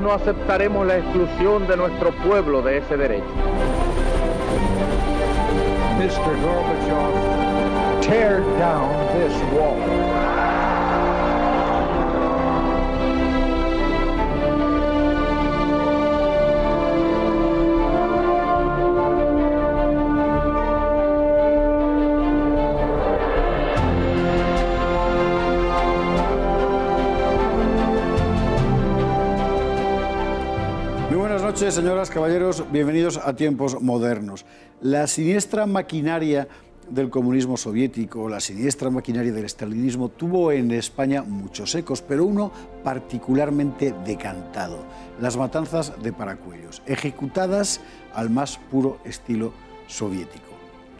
no aceptaremos la exclusión de nuestro pueblo de ese derecho. Mr. Gorbachev, tear down this wall. señoras, caballeros. Bienvenidos a tiempos modernos. La siniestra maquinaria del comunismo soviético, la siniestra maquinaria del estalinismo, tuvo en España muchos ecos, pero uno particularmente decantado, las matanzas de paracuellos, ejecutadas al más puro estilo soviético,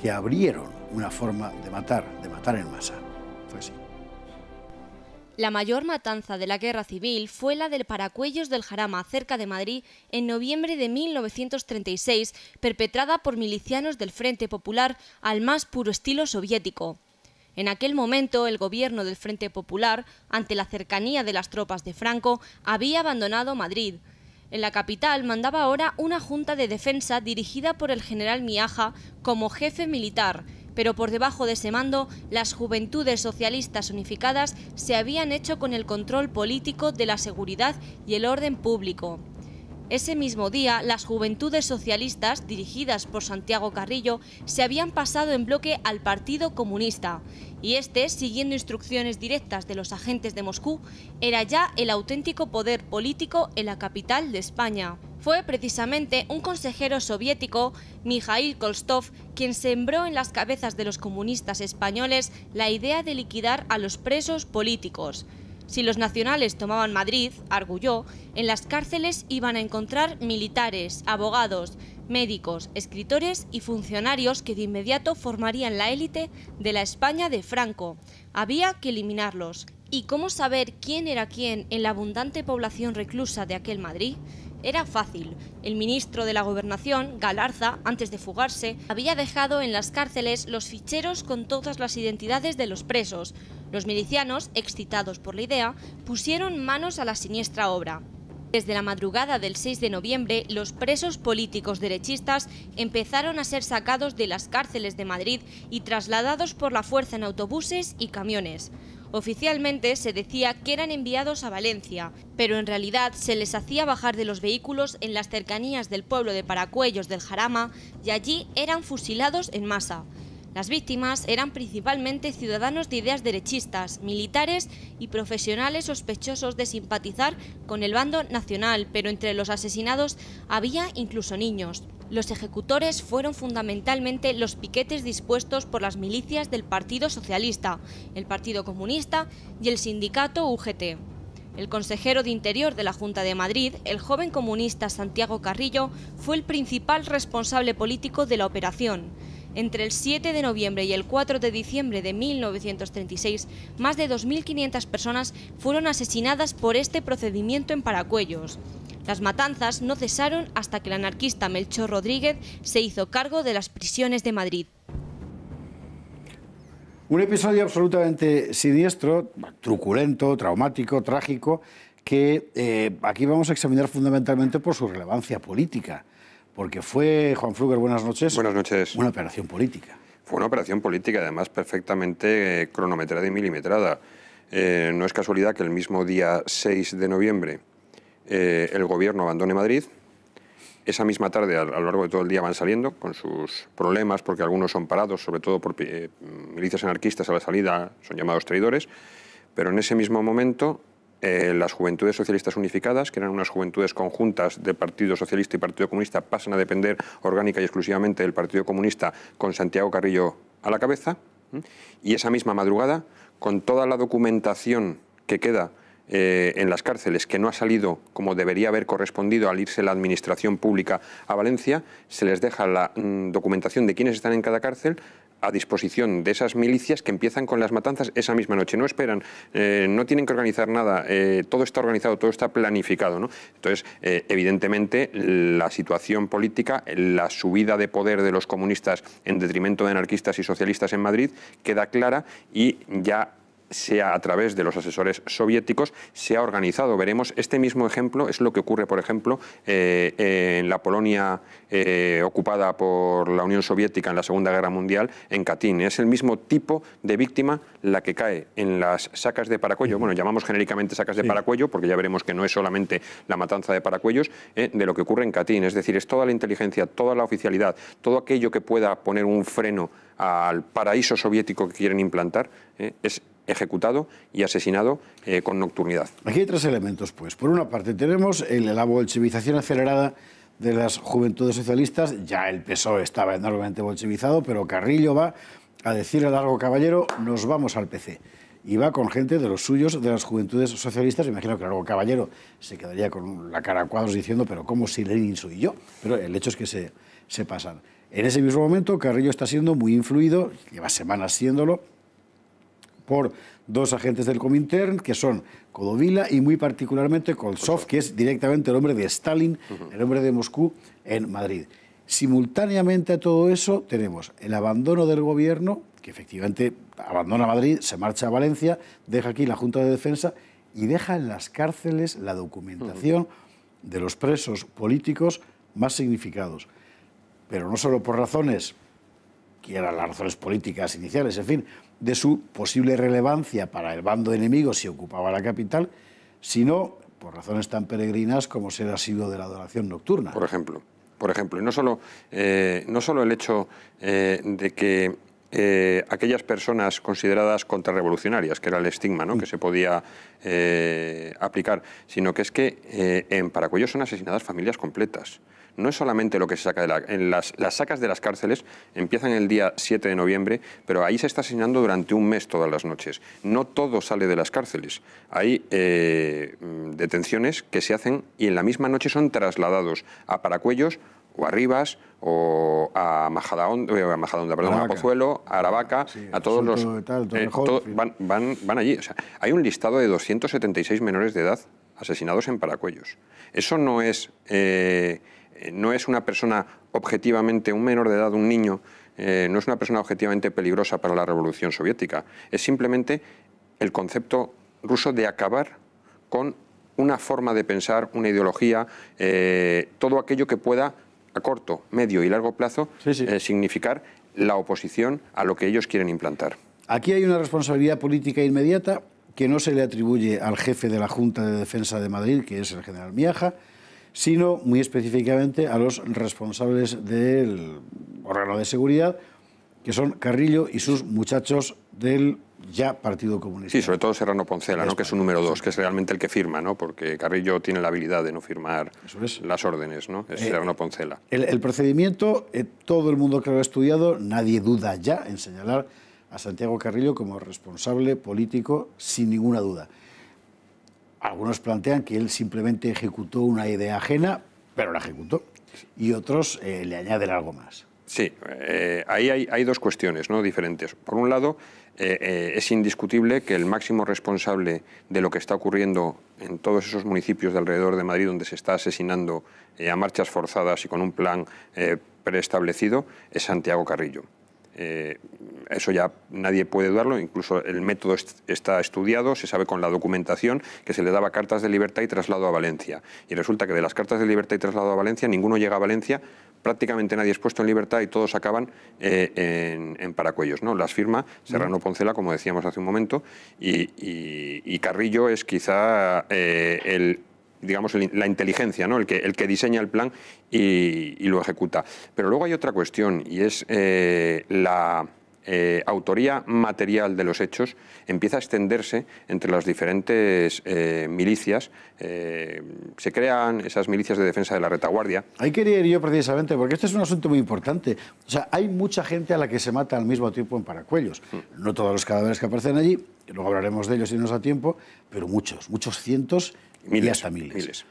que abrieron una forma de matar, de matar en masa. Fue así. La mayor matanza de la guerra civil fue la del Paracuellos del Jarama, cerca de Madrid, en noviembre de 1936, perpetrada por milicianos del Frente Popular al más puro estilo soviético. En aquel momento, el gobierno del Frente Popular, ante la cercanía de las tropas de Franco, había abandonado Madrid. En la capital mandaba ahora una junta de defensa dirigida por el general Miaja como jefe militar, pero por debajo de ese mando las juventudes socialistas unificadas se habían hecho con el control político de la seguridad y el orden público. Ese mismo día, las juventudes socialistas, dirigidas por Santiago Carrillo, se habían pasado en bloque al Partido Comunista, y este, siguiendo instrucciones directas de los agentes de Moscú, era ya el auténtico poder político en la capital de España fue precisamente un consejero soviético, Mikhail Kolstov, quien sembró en las cabezas de los comunistas españoles la idea de liquidar a los presos políticos. Si los nacionales tomaban Madrid, arguyó, en las cárceles iban a encontrar militares, abogados, médicos, escritores y funcionarios que de inmediato formarían la élite de la España de Franco. Había que eliminarlos. ¿Y cómo saber quién era quién en la abundante población reclusa de aquel Madrid? Era fácil. El ministro de la Gobernación, Galarza, antes de fugarse, había dejado en las cárceles los ficheros con todas las identidades de los presos. Los milicianos, excitados por la idea, pusieron manos a la siniestra obra. Desde la madrugada del 6 de noviembre, los presos políticos derechistas empezaron a ser sacados de las cárceles de Madrid y trasladados por la fuerza en autobuses y camiones. Oficialmente se decía que eran enviados a Valencia, pero en realidad se les hacía bajar de los vehículos en las cercanías del pueblo de Paracuellos del Jarama y allí eran fusilados en masa. Las víctimas eran principalmente ciudadanos de ideas derechistas, militares y profesionales sospechosos de simpatizar con el bando nacional, pero entre los asesinados había incluso niños. Los ejecutores fueron fundamentalmente los piquetes dispuestos por las milicias del Partido Socialista, el Partido Comunista y el sindicato UGT. El consejero de Interior de la Junta de Madrid, el joven comunista Santiago Carrillo, fue el principal responsable político de la operación. Entre el 7 de noviembre y el 4 de diciembre de 1936, más de 2.500 personas fueron asesinadas por este procedimiento en Paracuellos. Las matanzas no cesaron hasta que el anarquista Melchor Rodríguez se hizo cargo de las prisiones de Madrid. Un episodio absolutamente siniestro, truculento, traumático, trágico, que eh, aquí vamos a examinar fundamentalmente por su relevancia política, porque fue, Juan Fluger, buenas noches. Buenas noches. Una operación política. Fue una operación política, además perfectamente eh, cronometrada y milimetrada. Eh, no es casualidad que el mismo día 6 de noviembre eh, el gobierno abandone Madrid. Esa misma tarde, a, lo largo de todo el día, van saliendo con sus problemas, porque algunos son parados, sobre todo por eh, milicias anarquistas a la salida, son llamados traidores. Pero en ese mismo momento, eh, las Juventudes Socialistas Unificadas, que eran unas juventudes conjuntas de Partido Socialista y Partido Comunista, pasan a depender orgánica y exclusivamente del Partido Comunista, con Santiago Carrillo a la cabeza. Y esa misma madrugada, con toda la documentación que queda eh, en las cárceles que no ha salido como debería haber correspondido al irse la Administración Pública a Valencia, se les deja la mm, documentación de quiénes están en cada cárcel a disposición de esas milicias que empiezan con las matanzas esa misma noche. No esperan, eh, no tienen que organizar nada, eh, todo está organizado, todo está planificado. ¿no? Entonces, evidentemente, la situación política, la subida de poder de los comunistas en detrimento de anarquistas y socialistas en Madrid queda clara y ya sea a través de los asesores soviéticos, se ha organizado. Veremos, este mismo ejemplo es lo que ocurre, por ejemplo, eh, en la Polonia eh, ocupada por la Unión Soviética en la Segunda Guerra Mundial, en Katín. Es el mismo tipo de víctima la que cae en las sacas de paracuello, bueno, llamamos genéricamente sacas de paracuello, porque ya veremos que no es solamente la matanza de paracuellos, eh, de lo que ocurre en Katín, Es decir, es toda la inteligencia, toda la oficialidad, todo aquello que pueda poner un freno al paraíso soviético que quieren implantar, es ejecutado y asesinado eh, con nocturnidad. Aquí hay tres elementos, pues. Por una parte tenemos el, la bolchevización acelerada de las juventudes socialistas. Ya el PSOE estaba enormemente bolchevizado, pero Carrillo va a decirle a Largo Caballero, nos vamos al PC. Y va con gente de los suyos, de las juventudes socialistas. Imagino que Largo Caballero se quedaría con la cara a cuadros diciendo, pero ¿cómo si Lenin soy yo? Pero el hecho es que se, se pasan. En ese mismo momento, Carrillo está siendo muy influido, lleva semanas siéndolo, por dos agentes del Comintern, que son Codovila y muy particularmente Koltsov, que es directamente el hombre de Stalin, el hombre de Moscú en Madrid. Simultáneamente a todo eso tenemos el abandono del gobierno, que efectivamente abandona Madrid, se marcha a Valencia, deja aquí la Junta de Defensa y deja en las cárceles la documentación de los presos políticos más significados. Pero no solo por razones y eran las razones políticas iniciales, en fin, de su posible relevancia para el bando enemigo si ocupaba la capital, sino por razones tan peregrinas como ha sido de la adoración nocturna. Por ejemplo, por ejemplo, y no solo, eh, no solo el hecho eh, de que eh, aquellas personas consideradas contrarrevolucionarias, que era el estigma que se podía eh, aplicar, sino que es que eh, en Paracuellos son asesinadas familias completas. No es solamente lo que se saca de la, en las, las, sacas de las cárceles, empiezan el día 7 de noviembre, pero ahí se está asesinando durante un mes todas las noches. No todo sale de las cárceles. Hay detenciones que se hacen y en la misma noche son trasladados a Paracuellos o a Rivas o a Majadahonda, eh, a, perdón, a Pozuelo, a Aravaca, a todos los... van, van, allí. O sea, hay un listado de 276 menores de edad asesinados en Paracuellos. Eso no es, eh, no es una persona objetivamente, un menor de edad, un niño, eh, no es una persona objetivamente peligrosa para la revolución soviética. Es simplemente el concepto ruso de acabar con una forma de pensar, una ideología, todo aquello que pueda a corto, medio y largo plazo eh, significar la oposición a lo que ellos quieren implantar. Aquí hay una responsabilidad política inmediata que no se le atribuye al jefe de la Junta de Defensa de Madrid, que es el general Miaja, sino muy específicamente a los responsables del órgano de seguridad, que son Carrillo y sus muchachos del ya Partido Comunista. Sí, sobre todo Serrano Poncela, que es un número dos, que es realmente el que firma, ¿no? porque Carrillo tiene la habilidad de no firmar las órdenes, ¿no? es eh, Serrano Poncela. El, procedimiento, eh, todo el mundo que lo ha estudiado, nadie duda ya en señalar a Santiago Carrillo como responsable político, sin ninguna duda. Algunos plantean que él simplemente ejecutó una idea ajena, pero la ejecutó, y otros eh, le añaden algo más. Sí, eh, ahí hay, dos cuestiones ¿no? diferentes. Por un lado, eh, eh, es indiscutible que el máximo responsable de lo que está ocurriendo en todos esos municipios de alrededor de Madrid donde se está asesinando a marchas forzadas y con un plan preestablecido es Santiago Carrillo. Eh, eso ya nadie puede dudarlo, incluso el método está estudiado, se sabe con la documentación que se le daba cartas de libertad y traslado a Valencia. Y resulta que de las cartas de libertad y traslado a Valencia, ninguno llega a Valencia, prácticamente nadie es puesto en libertad y todos acaban eh, en, paracuellos. ¿no? Las firma Serrano mm. Poncela, como decíamos hace un momento, y, Carrillo es quizá eh, el digamos, la inteligencia, ¿no? el, que, diseña el plan y, lo ejecuta. Pero luego hay otra cuestión y es eh, la eh, autoría material de los hechos empieza a extenderse entre las diferentes eh, milicias. se crean esas milicias de defensa de la retaguardia. Hay quería ir yo precisamente, porque este es un asunto muy importante. O sea, hay mucha gente a la que se mata al mismo tiempo en Paracuellos. Mm. No todos los cadáveres que aparecen allí, luego hablaremos de ellos si nos da tiempo, pero muchos, muchos cientos Miles, y hasta miles.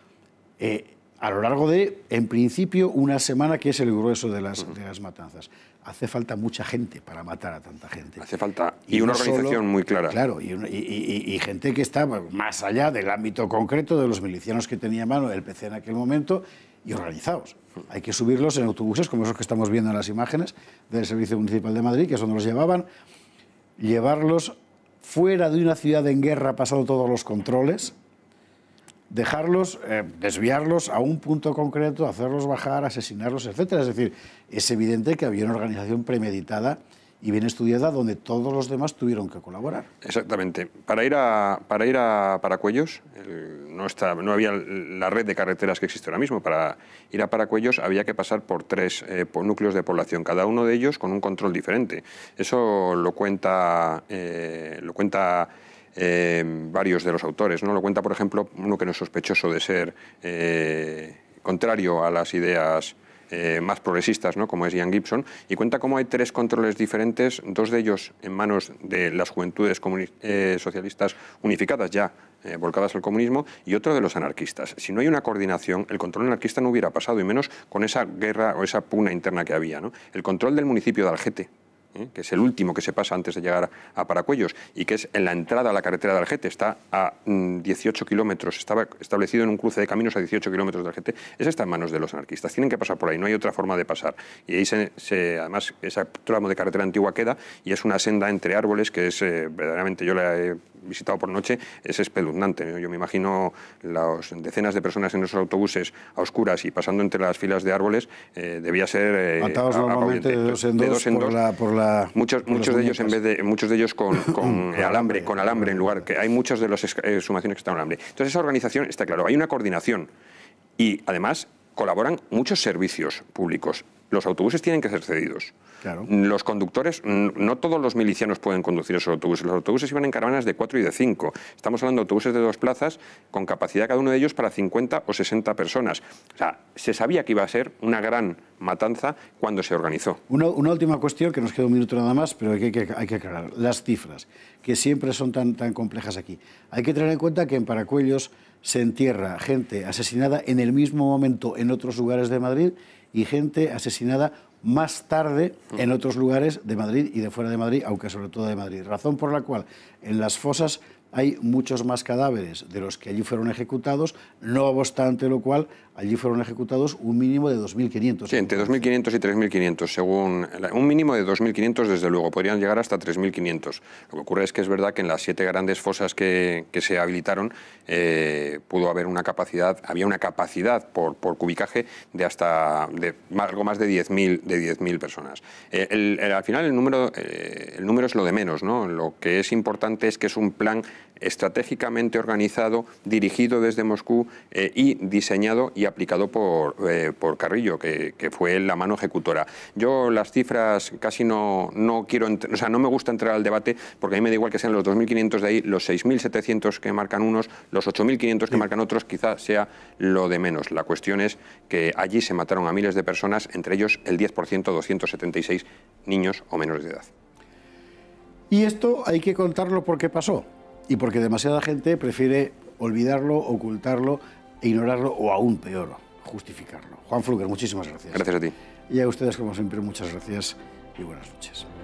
Eh, a lo largo de, en principio, una semana que es el grueso de las, matanzas. Hace falta mucha gente para matar a tanta gente. Hace falta, y, una organización muy clara. Claro, y, gente que está más allá del ámbito concreto de los milicianos que tenía mano el PC en aquel momento y organizados. Hay que subirlos en autobuses, como esos que estamos viendo en las imágenes del Servicio Municipal de Madrid, que es donde los llevaban, llevarlos fuera de una ciudad en guerra, pasando todos los controles, dejarlos, eh, desviarlos a un punto concreto, hacerlos bajar, asesinarlos, etc. Es decir, es evidente que había una organización premeditada y bien estudiada donde todos los demás tuvieron que colaborar. Exactamente. Para ir a, para ir a Paracuellos, no, está, no había la red de carreteras que existe ahora mismo. Para ir a Paracuellos había que pasar por tres eh, núcleos de población, cada uno de ellos con un control diferente. Eso lo cuenta... Eh, lo cuenta Em, varios de los autores. ¿no? Lo cuenta, por ejemplo, uno que no es sospechoso de ser eh, contrario a las ideas eh, más progresistas, ¿no? como es Ian Gibson, y cuenta cómo hay tres controles diferentes, dos de ellos en manos de las juventudes eh, socialistas unificadas ya, volcadas al comunismo, y otro de los anarquistas. Si no hay una coordinación, el control anarquista no hubiera pasado, y menos con esa guerra o esa pugna interna que había. ¿no? El control del municipio de Algete, ¿eh? que es el último que se pasa antes de llegar a Paracuellos, y que es en la entrada a la carretera de Algete, está a 18 mm, kilómetros, estaba establecido en un cruce de caminos a 18 kilómetros de Algete, esa está en manos de los anarquistas, tienen que pasar por ahí, no hay otra forma de pasar. Y ahí, se, además, ese tramo de carretera antigua queda, y es una senda entre árboles que es, eh, verdaderamente, yo la he visitado por noche, es espeluznante. Yo me imagino las decenas de personas en esos autobuses a oscuras y pasando entre las filas de árboles, eh, debía ser... normalmente de dos en dos, por la muchos muchos de ellos en vez de muchos de ellos con, alambre con alambre en lugar que hay muchos de las eh, sumaciones que están alambre entonces esa organización está claro hay una coordinación y además colaboran muchos servicios públicos los autobuses tienen que ser cedidos. Los conductores, no todos los milicianos pueden conducir esos autobuses. Los autobuses iban en caravanas de cuatro y de 5. Estamos hablando de autobuses de dos plazas con capacidad cada uno de ellos para 50 o 60 personas. O sea, se sabía que iba a ser una gran matanza cuando se organizó. Una, última cuestión, que nos queda un minuto nada más, pero hay que, hay que aclarar. Las cifras, que siempre son tan, tan complejas aquí. Hay que tener en cuenta que en Paracuellos se entierra gente asesinada en el mismo momento en otros lugares de Madrid y gente asesinada más tarde en otros lugares de Madrid y de fuera de Madrid, aunque sobre todo de Madrid. Razón por la cual en las fosas hay muchos más cadáveres de los que allí fueron ejecutados, no obstante lo cual, allí fueron ejecutados un mínimo de 2.500. Sí, entre 2.500 y 3.500, según... Un mínimo de 2.500, desde luego, podrían llegar hasta 3.500. Lo que ocurre es que es verdad que en las siete grandes fosas que, se habilitaron eh, pudo haber una capacidad, había una capacidad por, por cubicaje de hasta de, algo más de 10.000 de 10.000 personas. Eh, al final el número, eh, el número es lo de menos, ¿no? Lo que es importante es que es un plan estratégicamente organizado, dirigido desde Moscú eh, y diseñado y aplicado por, eh, Carrillo, que, fue la mano ejecutora. Yo las cifras casi no, no quiero, o sea, no me gusta entrar al debate porque a mí me da igual que sean los 2.500 de ahí, los 6.700 que marcan unos, los 8.500 que marcan otros, quizá sea lo de menos. La cuestión es que allí se mataron a miles de personas, entre ellos el 10%, 276 niños o menores de edad. Y esto hay que contarlo porque pasó y porque demasiada gente prefiere olvidarlo, ocultarlo, ignorarlo o aún peor, justificarlo. Juan Fluker, muchísimas gracias. Gracias a ti. Y a ustedes, como siempre, muchas gracias y buenas noches.